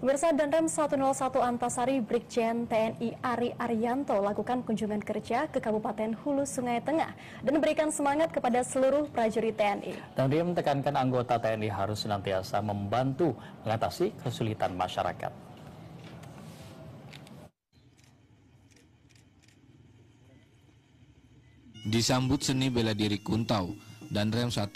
Pemirsa Danrem 101 Antasari Brigjen TNI Ari Arianto lakukan kunjungan kerja ke Kabupaten Hulu Sungai Tengah dan memberikan semangat kepada seluruh prajurit TNI. Danrem tekankan anggota TNI harus senantiasa membantu mengatasi kesulitan masyarakat. Disambut seni bela diri Kuntau, dan Rem 101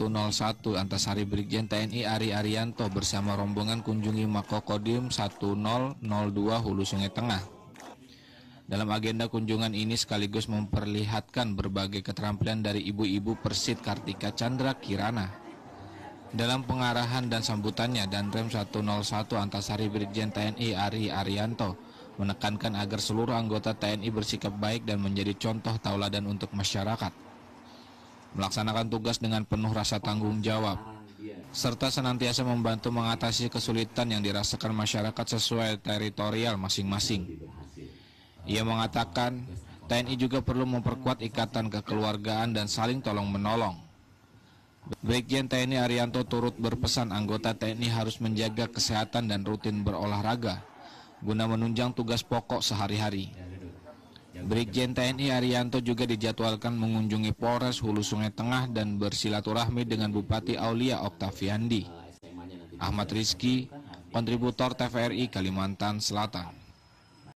Antasari Brigjen TNI Ari Arianto bersama rombongan kunjungi Mako Kodim 1002 Hulu Sungai Tengah. Dalam agenda kunjungan ini sekaligus memperlihatkan berbagai keterampilan dari ibu-ibu Persit Kartika Chandra Kirana. Dalam pengarahan dan sambutannya, Danrem 101 Antasari Brigjen TNI Ari Arianto menekankan agar seluruh anggota TNI bersikap baik dan menjadi contoh tauladan untuk masyarakat melaksanakan tugas dengan penuh rasa tanggung jawab, serta senantiasa membantu mengatasi kesulitan yang dirasakan masyarakat sesuai teritorial masing-masing. Ia mengatakan, TNI juga perlu memperkuat ikatan kekeluargaan dan saling tolong-menolong. Brigjen TNI Arianto turut berpesan anggota TNI harus menjaga kesehatan dan rutin berolahraga guna menunjang tugas pokok sehari-hari. Brigjen TNI Arianto juga dijadwalkan mengunjungi Polres Hulu Sungai Tengah dan bersilaturahmi dengan Bupati Aulia Oktaviandi. Ahmad Rizki, kontributor TVRI Kalimantan Selatan.